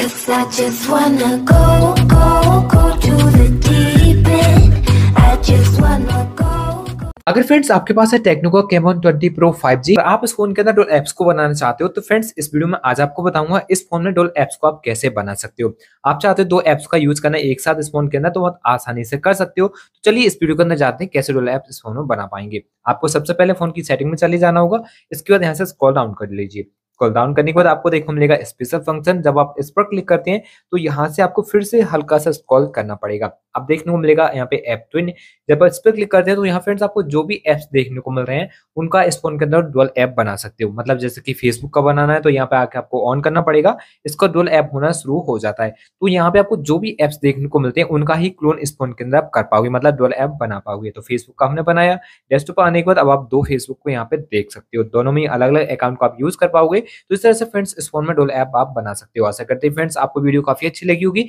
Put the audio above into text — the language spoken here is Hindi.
Cause I just wanna go, go, go to the deep end I just wanna go, अगर फ्रेंड्स आपके पास है टेक्नोका कैमोन 20 प्रो 5G और आप इस फोन के अंदर डोल एप्स को बनाना चाहते हो तो फ्रेंड्स इस वीडियो में आज आपको बताऊंगा इस फोन में डोल एप्स को आप कैसे बना सकते हो आप चाहते हो दो एप्स का यूज करना एक साथ इस फोन के अंदर तो बहुत आसानी से कर सकते हो तो चलिए इस वीडियो के अंदर जाते हैं कैसे डोल एप्स इस फोन में बना पाएंगे आपको सबसे पहले फोन की सेटिंग में चले जाना होगा इसके बाद यहाँ से स्कॉल डाउन कर लीजिए स्क्रॉल डाउन करने के बाद आपको देखो मिलेगा स्पेशल फंक्शन जब आप इस पर क्लिक करते हैं तो यहाँ से आपको फिर से हल्का सा स्क्रॉल करना पड़ेगा आप देखने को मिलेगा यहाँ पे ऐप ट्विन जब इस पर क्लिक करते हैं तो यहाँ फ्रेंड्स आपको जो भी ऐप्स देखने को मिल रहे हैं उनका इस फोन के अंदर डुअल ऐप बना सकते हो मतलब जैसे कि फेसबुक का बनाना है तो यहाँ पे आके आपको ऑन करना पड़ेगा इसका डुअल ऐप होना शुरू हो जाता है तो यहाँ पे आपको जो भी एप्स देखने को मिलते हैं उनका ही क्लोन इस फोन के अंदर आप कर पाओगे मतलब डुअल ऐप बना पाओगे तो फेसबुक का हमने बनाया डेस्टॉप पर आने के बाद अब आप दो फेसबुक को यहाँ पे देख सकते हो दोनों में अलग अलग अकाउंट को आप यूज कर पाओगे तो इस तरह से फ्रेंड्स इस फोन में डोल ऐप आप बना सकते हो आशा करते हैं फ्रेंड्स आपको वीडियो काफी अच्छी लगी होगी